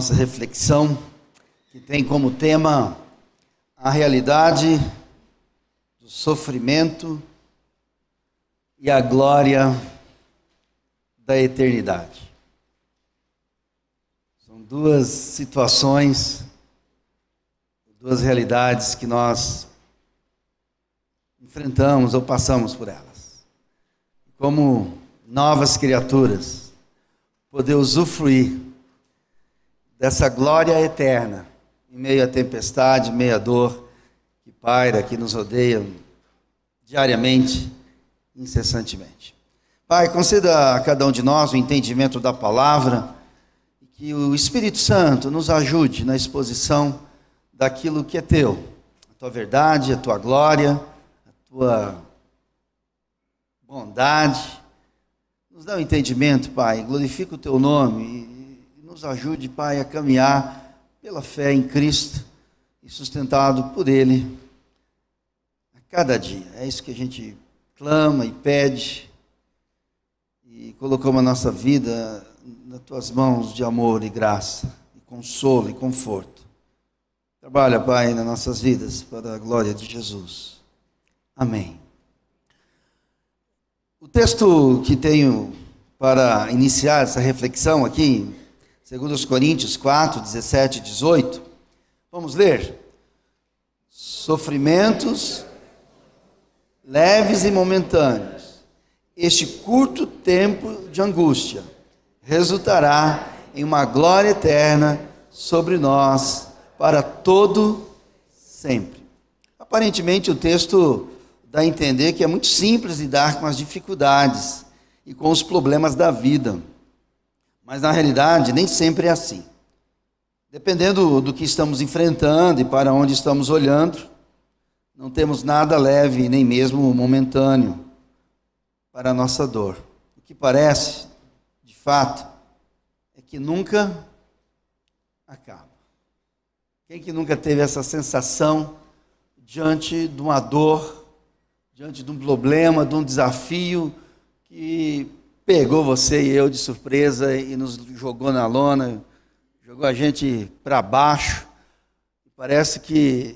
nossa reflexão, que tem como tema a realidade do sofrimento e a glória da eternidade. São duas situações, duas realidades que nós enfrentamos ou passamos por elas. Como novas criaturas, poder usufruir dessa glória eterna, em meio à tempestade, em meio à dor que paira, que nos rodeia diariamente, incessantemente. Pai, conceda a cada um de nós o entendimento da palavra e que o Espírito Santo nos ajude na exposição daquilo que é teu, a tua verdade, a tua glória, a tua bondade. Nos dá o um entendimento, Pai, glorifica o teu nome nos ajude, Pai, a caminhar pela fé em Cristo e sustentado por Ele a cada dia. É isso que a gente clama e pede e colocamos a nossa vida nas tuas mãos de amor e graça, e consolo e conforto. Trabalha, Pai, nas nossas vidas para a glória de Jesus. Amém. O texto que tenho para iniciar essa reflexão aqui segundo os Coríntios 4, 17 e 18. Vamos ler. Sofrimentos leves e momentâneos. Este curto tempo de angústia resultará em uma glória eterna sobre nós para todo sempre. Aparentemente o texto dá a entender que é muito simples lidar com as dificuldades e com os problemas da vida. Mas na realidade, nem sempre é assim. Dependendo do que estamos enfrentando e para onde estamos olhando, não temos nada leve, nem mesmo momentâneo, para a nossa dor. O que parece, de fato, é que nunca acaba. Quem que nunca teve essa sensação diante de uma dor, diante de um problema, de um desafio que pegou você e eu de surpresa e nos jogou na lona, jogou a gente para baixo. Parece que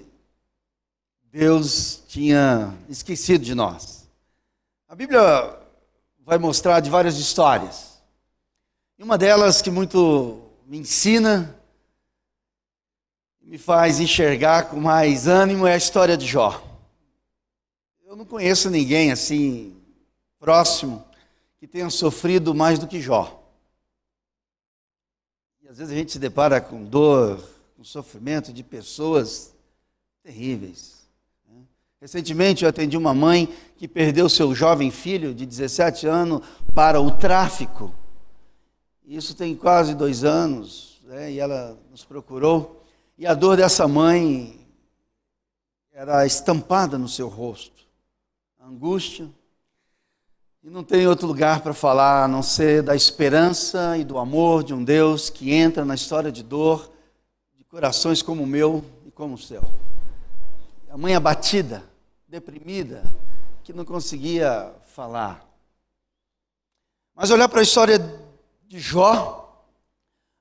Deus tinha esquecido de nós. A Bíblia vai mostrar de várias histórias. E uma delas que muito me ensina, me faz enxergar com mais ânimo é a história de Jó. Eu não conheço ninguém assim próximo que tenham sofrido mais do que Jó. E às vezes a gente se depara com dor, com sofrimento de pessoas terríveis. Né? Recentemente eu atendi uma mãe que perdeu seu jovem filho de 17 anos para o tráfico. Isso tem quase dois anos, né? e ela nos procurou. E a dor dessa mãe era estampada no seu rosto. A angústia, e não tem outro lugar para falar a não ser da esperança e do amor de um Deus que entra na história de dor de corações como o meu e como o seu. A mãe abatida, deprimida, que não conseguia falar. Mas olhar para a história de Jó,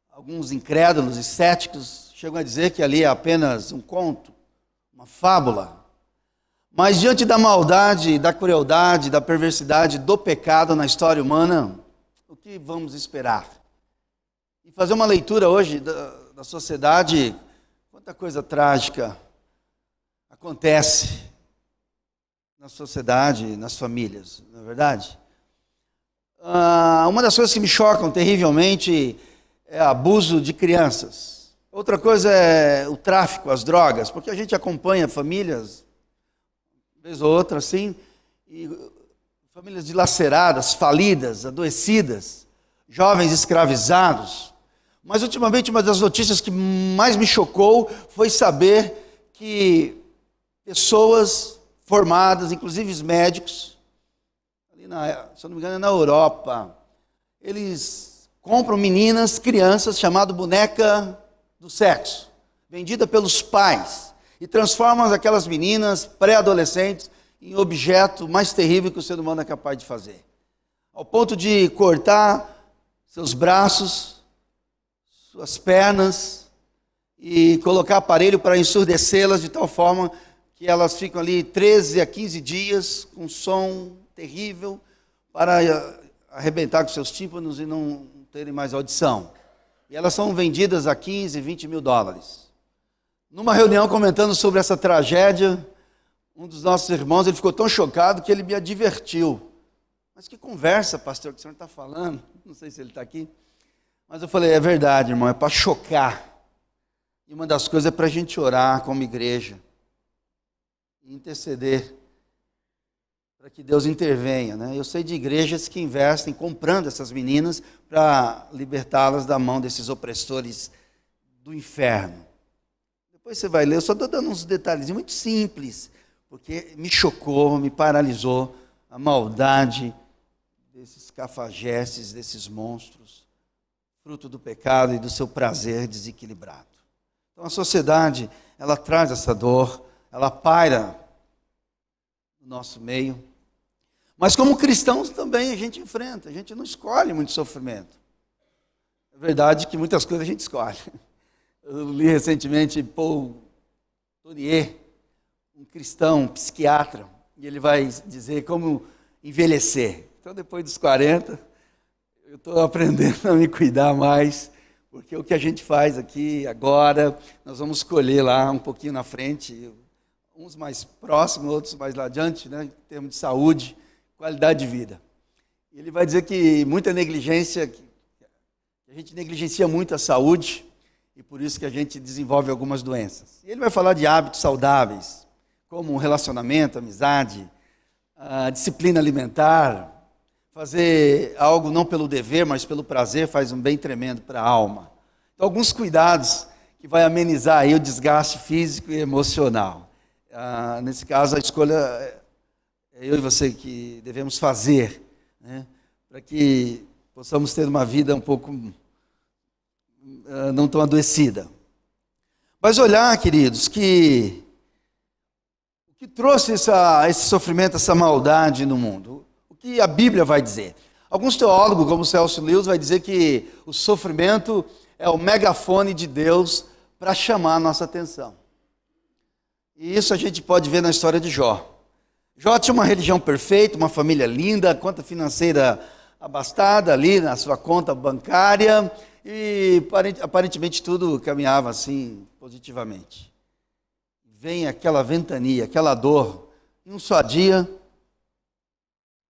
alguns incrédulos e céticos chegam a dizer que ali é apenas um conto, uma fábula, mas diante da maldade, da crueldade, da perversidade, do pecado na história humana, o que vamos esperar? E fazer uma leitura hoje da, da sociedade, quanta coisa trágica acontece na sociedade, nas famílias, não é verdade? Ah, uma das coisas que me chocam terrivelmente é abuso de crianças. Outra coisa é o tráfico, as drogas, porque a gente acompanha famílias vez ou outra assim, e famílias dilaceradas, falidas, adoecidas, jovens escravizados. Mas ultimamente uma das notícias que mais me chocou foi saber que pessoas formadas, inclusive os médicos, na, se não me engano é na Europa, eles compram meninas, crianças, chamado boneca do sexo, vendida pelos pais e transformam aquelas meninas pré-adolescentes em objeto mais terrível que o ser humano é capaz de fazer. Ao ponto de cortar seus braços, suas pernas e colocar aparelho para ensurdecê-las de tal forma que elas ficam ali 13 a 15 dias com som terrível para eh, arrebentar com seus tímpanos e não terem mais audição. E elas são vendidas a 15, 20 mil dólares numa reunião comentando sobre essa tragédia, um dos nossos irmãos ele ficou tão chocado que ele me advertiu. Mas que conversa, pastor, que o senhor está falando? Não sei se ele está aqui. Mas eu falei, é verdade, irmão, é para chocar. E uma das coisas é para a gente orar como igreja. E interceder. Para que Deus intervenha. Né? Eu sei de igrejas que investem comprando essas meninas para libertá-las da mão desses opressores do inferno. Depois você vai ler, eu só estou dando uns detalhes muito simples, porque me chocou, me paralisou a maldade desses cafajestes, desses monstros, fruto do pecado e do seu prazer desequilibrado. Então a sociedade, ela traz essa dor, ela paira no nosso meio. Mas como cristãos também a gente enfrenta, a gente não escolhe muito sofrimento. É verdade que muitas coisas a gente escolhe. Eu li recentemente Paul Tournier, um cristão, um psiquiatra, e ele vai dizer como envelhecer. Então, depois dos 40, eu estou aprendendo a me cuidar mais, porque o que a gente faz aqui agora, nós vamos escolher lá um pouquinho na frente, uns mais próximos, outros mais lá adiante, né, em termos de saúde, qualidade de vida. Ele vai dizer que muita negligência, que a gente negligencia muito a saúde, e por isso que a gente desenvolve algumas doenças. Ele vai falar de hábitos saudáveis, como relacionamento, amizade, disciplina alimentar, fazer algo não pelo dever, mas pelo prazer faz um bem tremendo para a alma. Então, alguns cuidados que vai amenizar aí o desgaste físico e emocional. Ah, nesse caso, a escolha é eu e você que devemos fazer, né, para que possamos ter uma vida um pouco ah, não tão adoecida. Mas olhar, queridos, que o que trouxe essa, esse sofrimento, essa maldade no mundo, o que a Bíblia vai dizer. Alguns teólogos, como Celso Lewis, vai dizer que o sofrimento é o megafone de Deus para chamar a nossa atenção. E isso a gente pode ver na história de Jó. Jó tinha uma religião perfeita, uma família linda, conta financeira abastada ali na sua conta bancária, e aparentemente tudo caminhava assim positivamente. Vem aquela ventania, aquela dor. Em um só dia,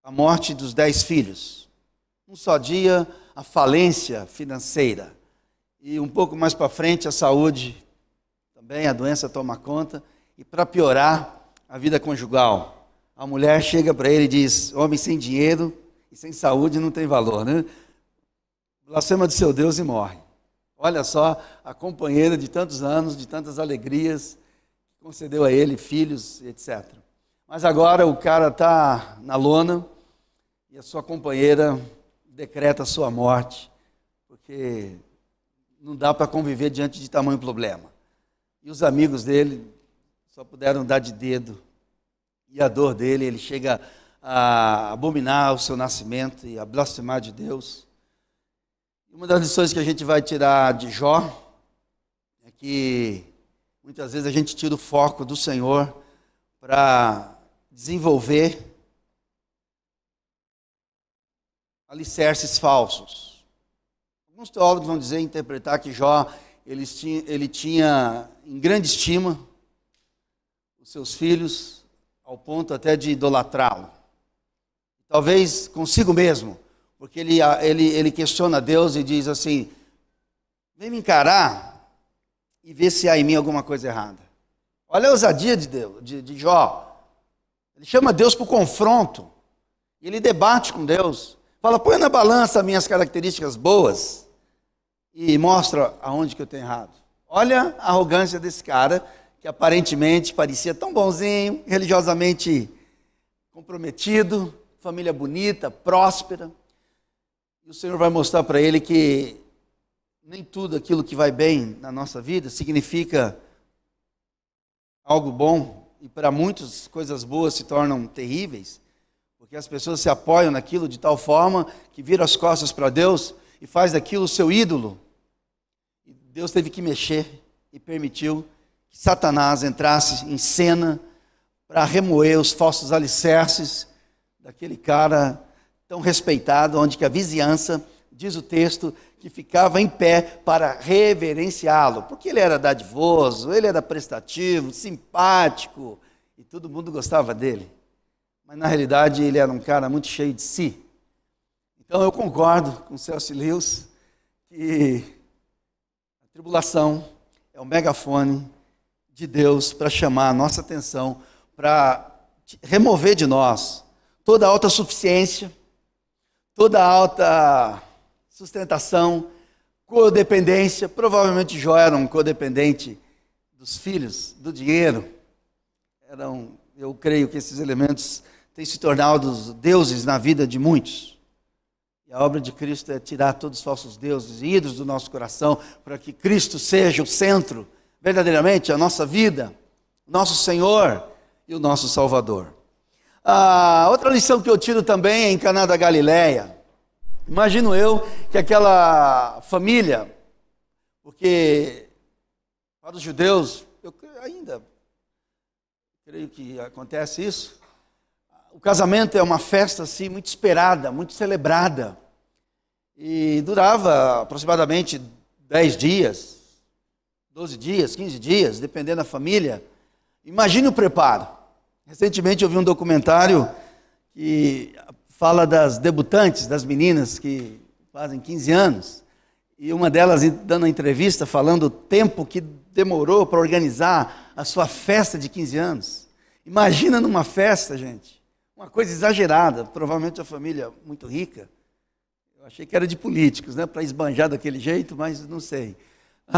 a morte dos dez filhos. Um só dia, a falência financeira. E um pouco mais para frente, a saúde também, a doença toma conta. E para piorar, a vida conjugal. A mulher chega para ele e diz: Homem sem dinheiro e sem saúde não tem valor, né? blasfema de seu Deus e morre. Olha só a companheira de tantos anos, de tantas alegrias, concedeu a ele filhos, etc. Mas agora o cara está na lona e a sua companheira decreta a sua morte, porque não dá para conviver diante de tamanho problema. E os amigos dele só puderam dar de dedo. E a dor dele, ele chega a abominar o seu nascimento e a blasfemar de Deus. Uma das lições que a gente vai tirar de Jó é que muitas vezes a gente tira o foco do Senhor para desenvolver alicerces falsos. Alguns teólogos vão dizer, interpretar que Jó ele tinha, ele tinha em grande estima os seus filhos, ao ponto até de idolatrá-lo. Talvez consigo mesmo porque ele, ele, ele questiona Deus e diz assim: vem me encarar e ver se há em mim alguma coisa errada. Olha a ousadia de, Deus, de, de Jó. Ele chama Deus para o confronto. E ele debate com Deus. Fala, põe na balança minhas características boas e mostra aonde que eu tenho errado. Olha a arrogância desse cara, que aparentemente parecia tão bonzinho, religiosamente comprometido, família bonita, próspera. E o Senhor vai mostrar para ele que nem tudo aquilo que vai bem na nossa vida significa algo bom. E para muitos, coisas boas se tornam terríveis, porque as pessoas se apoiam naquilo de tal forma que viram as costas para Deus e faz daquilo o seu ídolo. E Deus teve que mexer e permitiu que Satanás entrasse em cena para remoer os falsos alicerces daquele cara tão respeitado, onde que a vizinhança, diz o texto, que ficava em pé para reverenciá-lo, porque ele era dadivoso, ele era prestativo, simpático, e todo mundo gostava dele. Mas na realidade ele era um cara muito cheio de si. Então eu concordo com Celso Lewis que a tribulação é o megafone de Deus para chamar a nossa atenção, para remover de nós toda a autossuficiência, toda alta sustentação, codependência. Provavelmente Jó era um codependente dos filhos, do dinheiro. Eram, eu creio que esses elementos têm se tornado deuses na vida de muitos. E a obra de Cristo é tirar todos os falsos deuses e ídolos do nosso coração, para que Cristo seja o centro, verdadeiramente, a nossa vida, nosso Senhor e o nosso Salvador. Ah, outra lição que eu tiro também é em Caná da Galileia. Imagino eu que aquela família, porque para os judeus, eu ainda creio que acontece isso. O casamento é uma festa assim muito esperada, muito celebrada. E durava aproximadamente 10 dias, 12 dias, 15 dias, dependendo da família. Imagine o preparo. Recentemente eu vi um documentário que fala das debutantes, das meninas que fazem 15 anos, e uma delas dando a entrevista falando o tempo que demorou para organizar a sua festa de 15 anos. Imagina numa festa, gente, uma coisa exagerada, provavelmente a família muito rica. Eu achei que era de políticos, né, para esbanjar daquele jeito, mas não sei.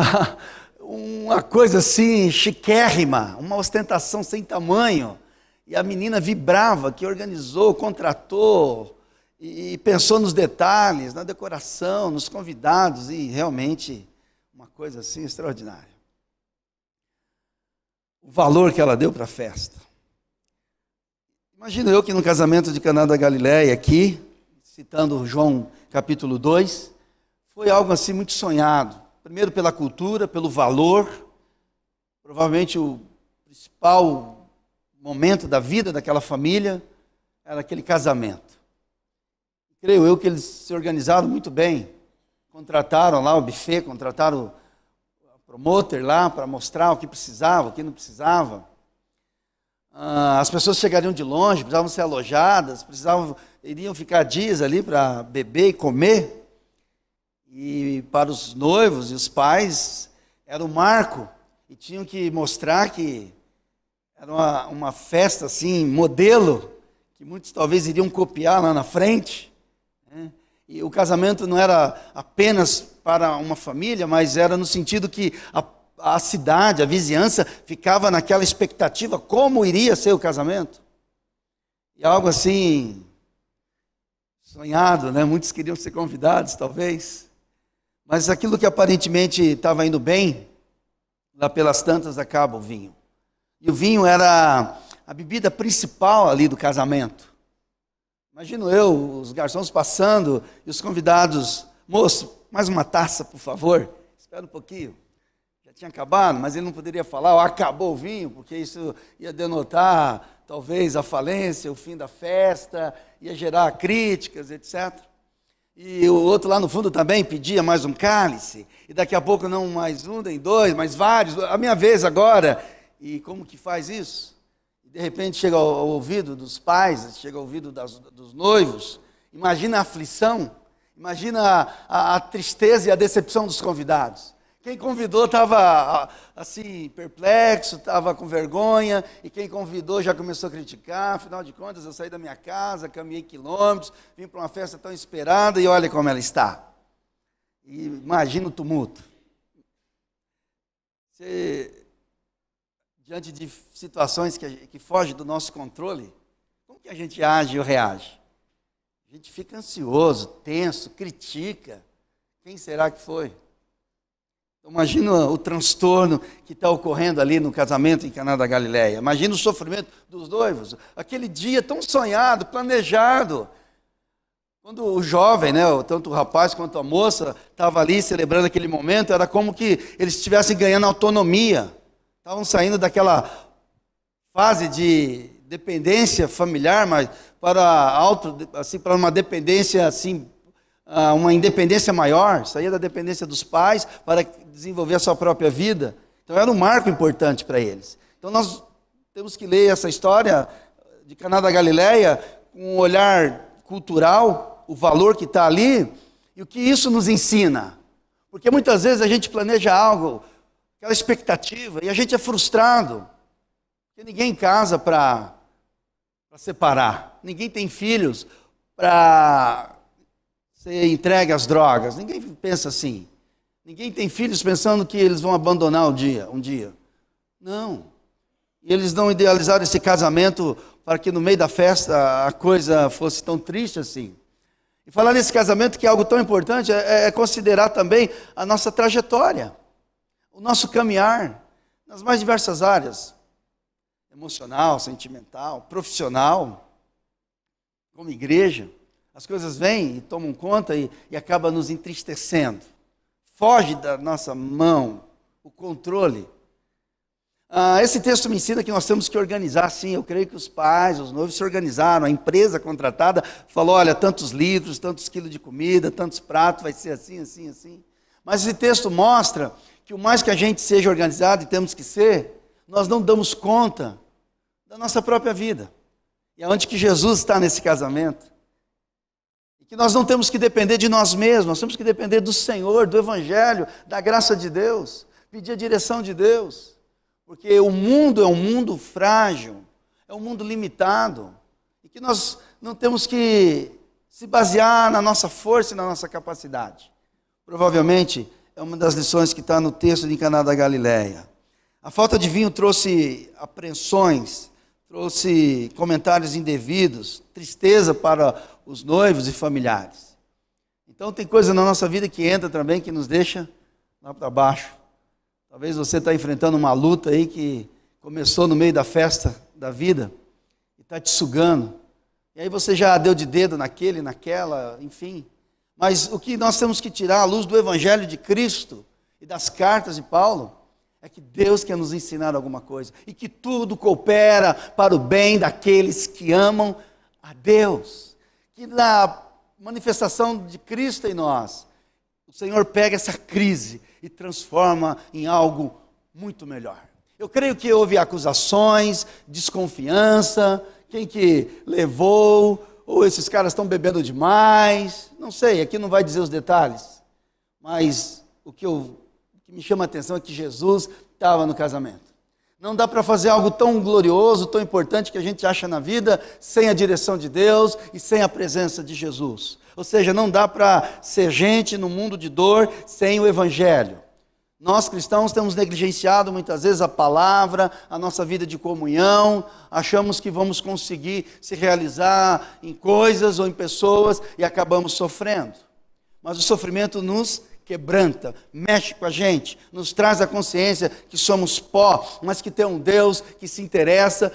uma coisa assim chiquérrima, uma ostentação sem tamanho e a menina vibrava, que organizou, contratou e pensou nos detalhes, na decoração, nos convidados e realmente uma coisa assim extraordinária. O valor que ela deu para a festa. Imagino eu que no casamento de Caná da Galileia aqui, citando João capítulo 2, foi algo assim muito sonhado. Primeiro pela cultura, pelo valor, provavelmente o principal momento da vida daquela família era aquele casamento. Creio eu que eles se organizaram muito bem. Contrataram lá o buffet, contrataram o promoter lá para mostrar o que precisava, o que não precisava. Ah, as pessoas chegariam de longe, precisavam ser alojadas, precisavam, iriam ficar dias ali para beber e comer. E para os noivos e os pais era um marco e tinham que mostrar que era uma, uma festa assim, modelo, que muitos talvez iriam copiar lá na frente. Né? E o casamento não era apenas para uma família, mas era no sentido que a, a cidade, a vizinhança, ficava naquela expectativa como iria ser o casamento. E algo assim sonhado, né? Muitos queriam ser convidados, talvez. Mas aquilo que aparentemente estava indo bem, lá pelas tantas acaba o vinho. E o vinho era a bebida principal ali do casamento. Imagino eu, os garçons passando e os convidados, moço, mais uma taça, por favor. Espera um pouquinho. Já tinha acabado, mas ele não poderia falar, oh, acabou o vinho, porque isso ia denotar talvez a falência, o fim da festa, ia gerar críticas, etc. E o outro lá no fundo também pedia mais um cálice, e daqui a pouco não mais um, nem dois, mas vários. A minha vez agora, e como que faz isso? de repente chega ao, ao ouvido dos pais, chega ao ouvido das, dos noivos. Imagina a aflição, imagina a, a, a tristeza e a decepção dos convidados. Quem convidou estava assim, perplexo, estava com vergonha, e quem convidou já começou a criticar. Afinal de contas, eu saí da minha casa, caminhei quilômetros, vim para uma festa tão esperada e olha como ela está. E imagina o tumulto. Você diante de situações que, que fogem do nosso controle, como que a gente age ou reage? A gente fica ansioso, tenso, critica. Quem será que foi? Então, imagina o transtorno que está ocorrendo ali no casamento em Caná da Galileia. Imagina o sofrimento dos noivos. Aquele dia tão sonhado, planejado. Quando o jovem, né, tanto o rapaz quanto a moça, estava ali celebrando aquele momento, era como que eles estivessem ganhando autonomia estavam saindo daquela fase de dependência familiar, mas para outro, assim, para uma dependência assim, ah, uma independência maior, saía da dependência dos pais para desenvolver a sua própria vida. Então era um marco importante para eles. Então nós temos que ler essa história de Caná da Galileia com um olhar cultural, o valor que está ali e o que isso nos ensina. Porque muitas vezes a gente planeja algo, aquela expectativa, e a gente é frustrado, porque ninguém casa para separar, ninguém tem filhos para ser entregue às drogas, ninguém pensa assim. Ninguém tem filhos pensando que eles vão abandonar o dia, um dia. Não. E eles não idealizaram esse casamento para que no meio da festa a coisa fosse tão triste assim. E falar nesse casamento que é algo tão importante é, é, é considerar também a nossa trajetória o nosso caminhar nas mais diversas áreas emocional, sentimental, profissional, como igreja. As coisas vêm e tomam conta e, e acaba nos entristecendo. Foge da nossa mão o controle. Ah, esse texto me ensina que nós temos que organizar, sim. Eu creio que os pais, os noivos se organizaram. A empresa contratada falou: olha, tantos litros, tantos quilos de comida, tantos pratos, vai ser assim, assim, assim. Mas esse texto mostra que o mais que a gente seja organizado e temos que ser, nós não damos conta da nossa própria vida. E é onde que Jesus está nesse casamento. E que nós não temos que depender de nós mesmos, nós temos que depender do Senhor, do Evangelho, da graça de Deus, pedir a direção de Deus. Porque o mundo é um mundo frágil, é um mundo limitado. E que nós não temos que se basear na nossa força e na nossa capacidade. Provavelmente é uma das lições que está no texto de Caná da Galileia. A falta de vinho trouxe apreensões, trouxe comentários indevidos, tristeza para os noivos e familiares. Então tem coisa na nossa vida que entra também que nos deixa lá para baixo. Talvez você está enfrentando uma luta aí que começou no meio da festa da vida e está te sugando. E aí você já deu de dedo naquele, naquela, enfim. Mas o que nós temos que tirar à luz do Evangelho de Cristo e das cartas de Paulo é que Deus quer nos ensinar alguma coisa e que tudo coopera para o bem daqueles que amam a Deus. Que na manifestação de Cristo em nós, o Senhor pega essa crise e transforma em algo muito melhor. Eu creio que houve acusações, desconfiança, quem que levou, ou esses caras estão bebendo demais, não sei, aqui não vai dizer os detalhes. Mas o que, eu, o que me chama a atenção é que Jesus estava no casamento. Não dá para fazer algo tão glorioso, tão importante que a gente acha na vida, sem a direção de Deus e sem a presença de Jesus. Ou seja, não dá para ser gente no mundo de dor sem o Evangelho. Nós cristãos temos negligenciado muitas vezes a palavra, a nossa vida de comunhão, achamos que vamos conseguir se realizar em coisas ou em pessoas e acabamos sofrendo. Mas o sofrimento nos quebranta, mexe com a gente, nos traz a consciência que somos pó, mas que tem um Deus que se interessa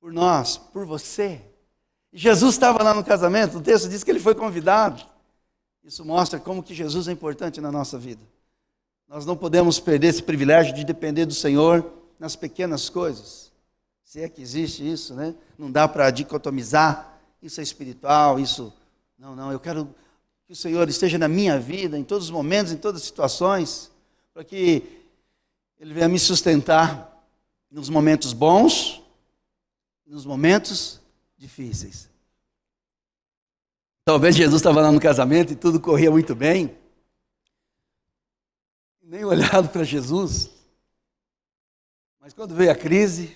por nós, por você. Jesus estava lá no casamento, o texto diz que ele foi convidado. Isso mostra como que Jesus é importante na nossa vida. Nós não podemos perder esse privilégio de depender do Senhor nas pequenas coisas. Se é que existe isso, né? Não dá para dicotomizar. Isso é espiritual, isso. Não, não. Eu quero que o Senhor esteja na minha vida, em todos os momentos, em todas as situações, para que Ele venha me sustentar nos momentos bons, nos momentos difíceis. Talvez Jesus estava lá no casamento e tudo corria muito bem nem olhado para Jesus. Mas quando veio a crise,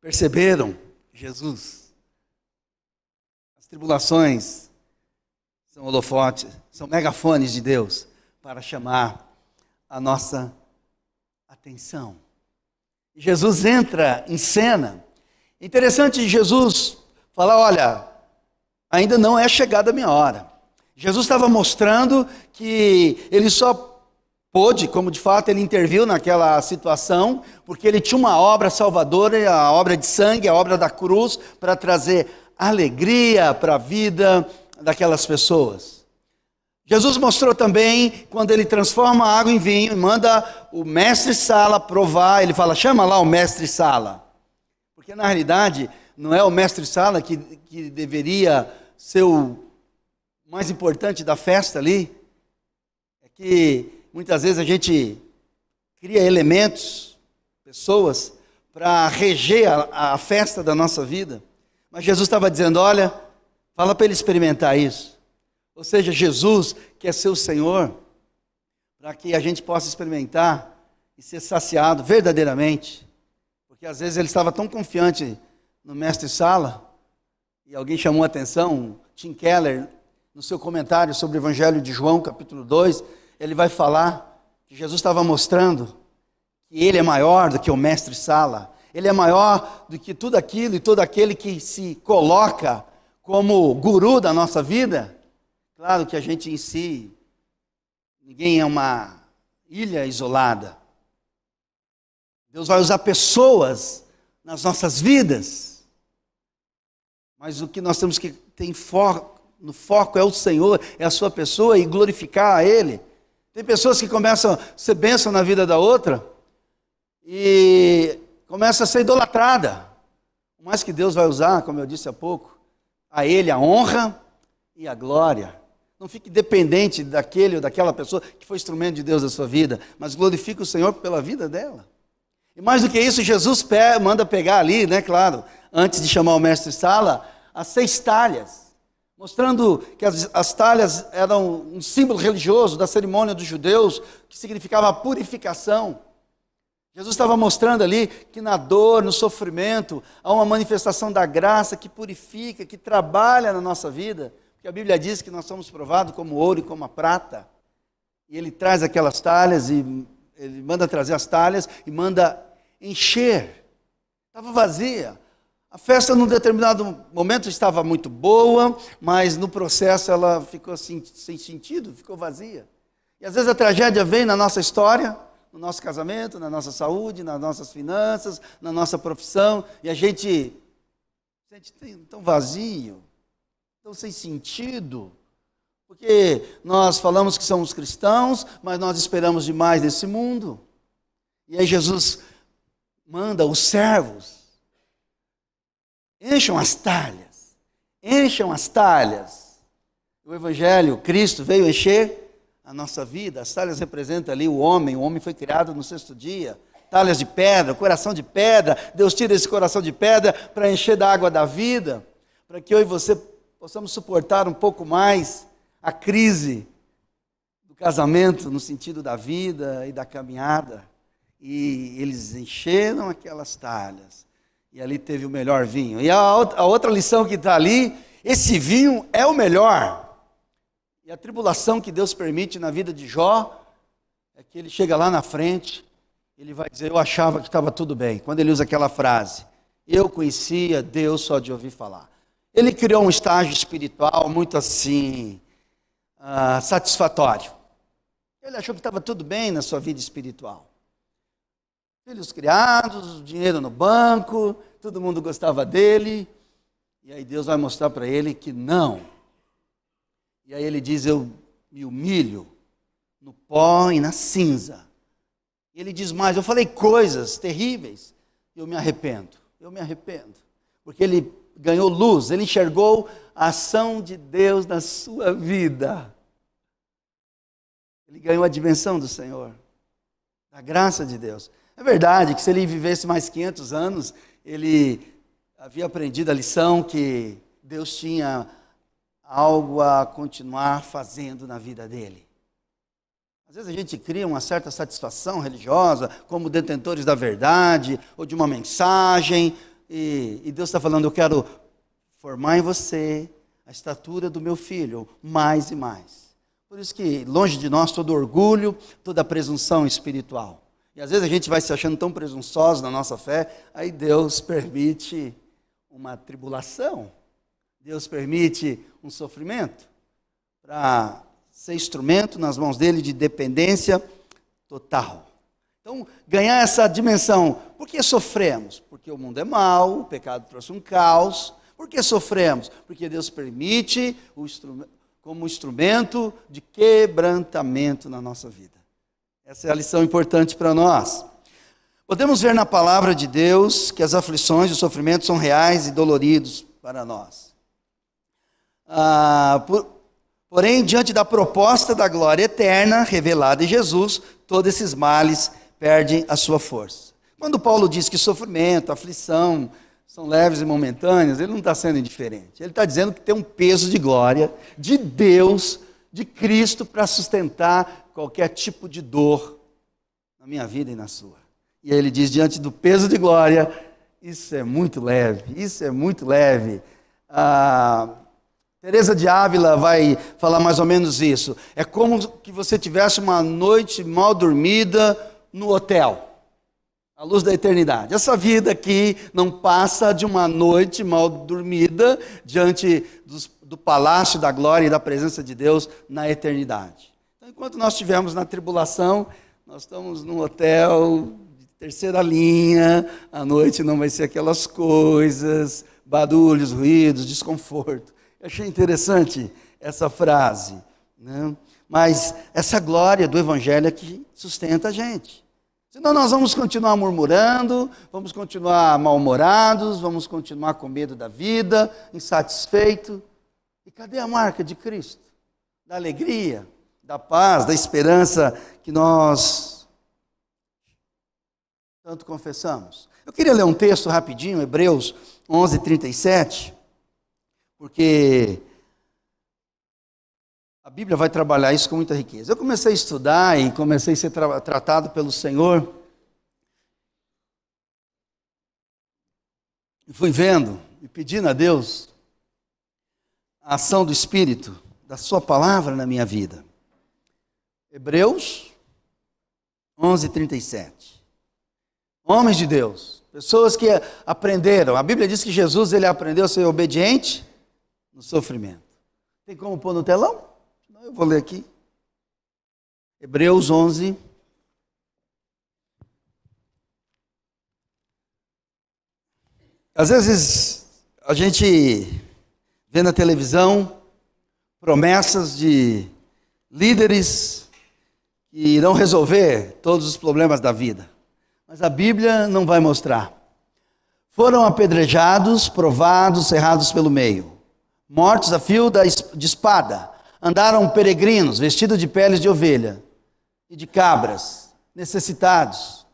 perceberam Jesus. As tribulações são holofotes, são megafones de Deus para chamar a nossa atenção. Jesus entra em cena. Interessante Jesus falar: olha, ainda não é chegada a minha hora. Jesus estava mostrando que ele só pôde, como de fato ele interviu naquela situação, porque ele tinha uma obra salvadora, a obra de sangue, a obra da cruz, para trazer alegria para a vida daquelas pessoas. Jesus mostrou também quando ele transforma a água em vinho e manda o mestre Sala provar, ele fala: chama lá o mestre Sala. Porque na realidade não é o mestre Sala que, que deveria ser o mais importante da festa ali. É que Muitas vezes a gente cria elementos, pessoas, para reger a, a, festa da nossa vida. Mas Jesus estava dizendo: olha, fala para ele experimentar isso. Ou seja, Jesus, quer é o Senhor, para que a gente possa experimentar e ser saciado verdadeiramente. Porque às vezes ele estava tão confiante no mestre-sala, e alguém chamou a atenção, Tim Keller, no seu comentário sobre o Evangelho de João, capítulo 2, ele vai falar que Jesus estava mostrando que ele é maior do que o mestre Sala, ele é maior do que tudo aquilo e todo aquele que se coloca como guru da nossa vida. Claro que a gente em si, ninguém é uma ilha isolada. Deus vai usar pessoas nas nossas vidas. Mas o que nós temos que ter no foco é o Senhor, é a sua pessoa e glorificar a Ele. Tem pessoas que começam a ser bênção na vida da outra e começa a ser idolatrada. O mais que Deus vai usar, como eu disse há pouco, a Ele a honra e a glória. Não fique dependente daquele ou daquela pessoa que foi instrumento de Deus na sua vida, mas glorifique o Senhor pela vida dela. E mais do que isso, Jesus manda pegar ali, né, claro, antes de chamar o mestre Sala, as seis talhas mostrando que as, as, talhas eram um símbolo religioso da cerimônia dos judeus, que significava purificação. Jesus estava mostrando ali que na dor, no sofrimento, há uma manifestação da graça que purifica, que trabalha na nossa vida, porque a Bíblia diz que nós somos provados como ouro e como a prata. E ele traz aquelas talhas e ele manda trazer as talhas e manda encher. Estava vazia, a festa, num determinado momento, estava muito boa, mas no processo ela ficou sem, sem sentido, ficou vazia. E às vezes a tragédia vem na nossa história, no nosso casamento, na nossa saúde, nas nossas finanças, na nossa profissão, e a gente sente tão vazio, tão sem sentido. Porque nós falamos que somos cristãos, mas nós esperamos demais desse mundo. E aí Jesus manda os servos Encham as talhas. Encham as talhas. O Evangelho, Cristo veio encher a nossa vida. As talhas representam ali o homem. O homem foi criado no sexto dia. Talhas de pedra, coração de pedra. Deus tira esse coração de pedra para encher da água da vida. Para que eu e você possamos suportar um pouco mais a crise do casamento, no sentido da vida e da caminhada. E eles encheram aquelas talhas e ali teve o melhor vinho. E a outra lição que está ali, esse vinho é o melhor. E a tribulação que Deus permite na vida de Jó é que ele chega lá na frente, ele vai dizer: Eu achava que estava tudo bem. Quando ele usa aquela frase, eu conhecia Deus só de ouvir falar. Ele criou um estágio espiritual muito assim, uh, satisfatório. Ele achou que estava tudo bem na sua vida espiritual. Filhos criados, dinheiro no banco, todo mundo gostava dele. E aí Deus vai mostrar para ele que não. E aí ele diz: Eu me humilho no pó e na cinza. E ele diz mais: Eu falei coisas terríveis, eu me arrependo, eu me arrependo. Porque ele ganhou luz, ele enxergou a ação de Deus na sua vida. Ele ganhou a dimensão do Senhor, da graça de Deus. É verdade que se ele vivesse mais 500 anos, ele havia aprendido a lição que Deus tinha algo a continuar fazendo na vida dele. Às vezes a gente cria uma certa satisfação religiosa como detentores da verdade ou de uma mensagem, e, e Deus está falando: Eu quero formar em você a estatura do meu filho, mais e mais. Por isso que longe de nós todo orgulho, toda presunção espiritual. E às vezes a gente vai se achando tão presunçoso na nossa fé, aí Deus permite uma tribulação, Deus permite um sofrimento para ser instrumento nas mãos dele de dependência total. Então, ganhar essa dimensão. Por que sofremos? Porque o mundo é mau, o pecado trouxe um caos. Por que sofremos? Porque Deus permite o instrumento, como instrumento de quebrantamento na nossa vida. Essa é a lição importante para nós. Podemos ver na palavra de Deus que as aflições e os sofrimentos são reais e doloridos para nós. Ah, por, porém, diante da proposta da glória eterna revelada em Jesus, todos esses males perdem a sua força. Quando Paulo diz que sofrimento, aflição são leves e momentâneas, ele não está sendo indiferente. Ele está dizendo que tem um peso de glória de Deus de Cristo para sustentar qualquer tipo de dor na minha vida e na sua. E aí ele diz: diante do peso de glória, isso é muito leve, isso é muito leve. Ah, Teresa de Ávila vai falar mais ou menos isso. É como que você tivesse uma noite mal dormida no hotel. A luz da eternidade. Essa vida aqui não passa de uma noite mal dormida diante dos do palácio da glória e da presença de Deus na eternidade. Então, enquanto nós estivermos na tribulação, nós estamos num hotel de terceira linha, à noite não vai ser aquelas coisas, barulhos, ruídos, desconforto. Eu achei interessante essa frase, né? mas essa glória do Evangelho é que sustenta a gente. Senão nós vamos continuar murmurando, vamos continuar mal-humorados, vamos continuar com medo da vida, insatisfeito. E cadê a marca de Cristo? Da alegria, da paz, da esperança que nós tanto confessamos. Eu queria ler um texto rapidinho, Hebreus 11, 37, porque a Bíblia vai trabalhar isso com muita riqueza. Eu comecei a estudar e comecei a ser tra tratado pelo Senhor. E fui vendo e pedindo a Deus a ação do Espírito, da Sua palavra na minha vida. Hebreus 11, 37. Homens de Deus, pessoas que aprenderam. A Bíblia diz que Jesus ele aprendeu a ser obediente no sofrimento. Tem como pôr no telão? Não, eu vou ler aqui. Hebreus 11. Às vezes a gente vê na televisão promessas de líderes que irão resolver todos os problemas da vida. Mas a Bíblia não vai mostrar. Foram apedrejados, provados, cerrados pelo meio, mortos a fio de espada. Andaram peregrinos, vestidos de peles de ovelha e de cabras, necessitados,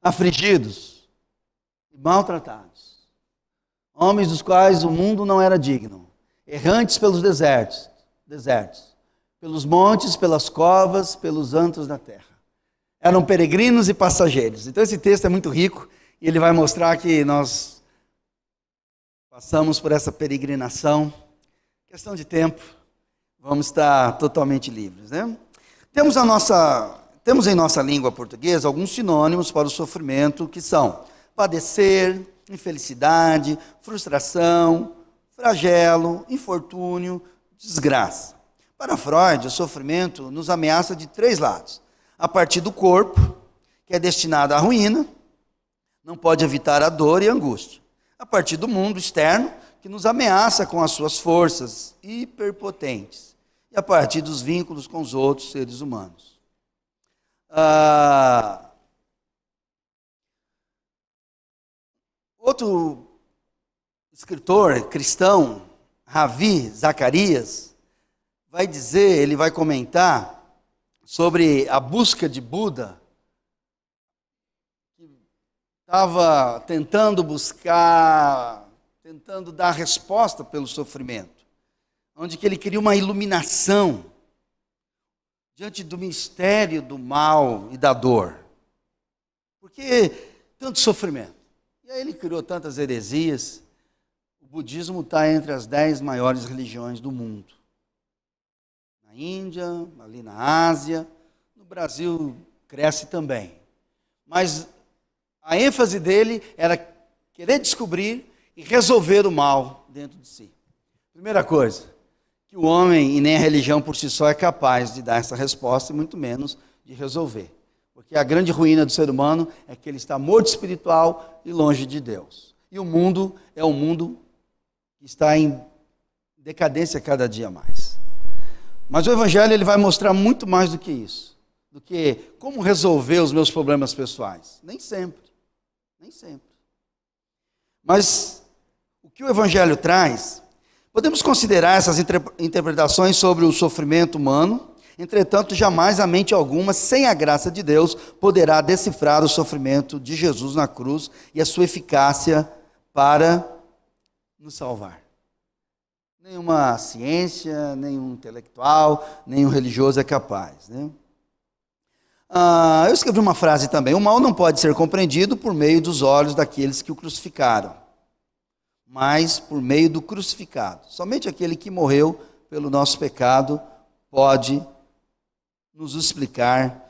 afligidos e maltratados homens dos quais o mundo não era digno, errantes pelos desertos, desertos, pelos montes, pelas covas, pelos antros da terra. Eram peregrinos e passageiros. Então esse texto é muito rico e ele vai mostrar que nós passamos por essa peregrinação. Questão de tempo, vamos estar totalmente livres, né? Temos a nossa temos em nossa língua portuguesa alguns sinônimos para o sofrimento que são padecer, infelicidade, frustração, flagelo, infortúnio, desgraça. Para Freud, o sofrimento nos ameaça de três lados: a partir do corpo, que é destinado à ruína, não pode evitar a dor e a angústia, a partir do mundo externo, que nos ameaça com as suas forças hiperpotentes, e a partir dos vínculos com os outros seres humanos. Ah, Outro escritor cristão, Ravi Zacarias, vai dizer, ele vai comentar sobre a busca de Buda, que estava tentando buscar, tentando dar resposta pelo sofrimento, onde que ele queria uma iluminação diante do mistério do mal e da dor. Por que tanto sofrimento? E aí ele criou tantas heresias. O budismo está entre as dez maiores religiões do mundo. Na Índia, ali na Ásia, no Brasil cresce também. Mas a ênfase dele era querer descobrir e resolver o mal dentro de si. Primeira coisa, que o homem e nem a religião por si só é capaz de dar essa resposta e muito menos de resolver. Porque a grande ruína do ser humano é que ele está morto espiritual e longe de Deus. E o mundo é um mundo que está em decadência cada dia mais. Mas o evangelho ele vai mostrar muito mais do que isso, do que como resolver os meus problemas pessoais. Nem sempre. Nem sempre. Mas o que o evangelho traz Podemos considerar essas interpretações sobre o sofrimento humano, Entretanto, jamais a mente alguma, sem a graça de Deus, poderá decifrar o sofrimento de Jesus na cruz e a sua eficácia para nos salvar. Nenhuma ciência, nenhum intelectual, nenhum religioso é capaz. Né? Ah, eu escrevi uma frase também: o mal não pode ser compreendido por meio dos olhos daqueles que o crucificaram, mas por meio do crucificado. Somente aquele que morreu pelo nosso pecado pode nos explicar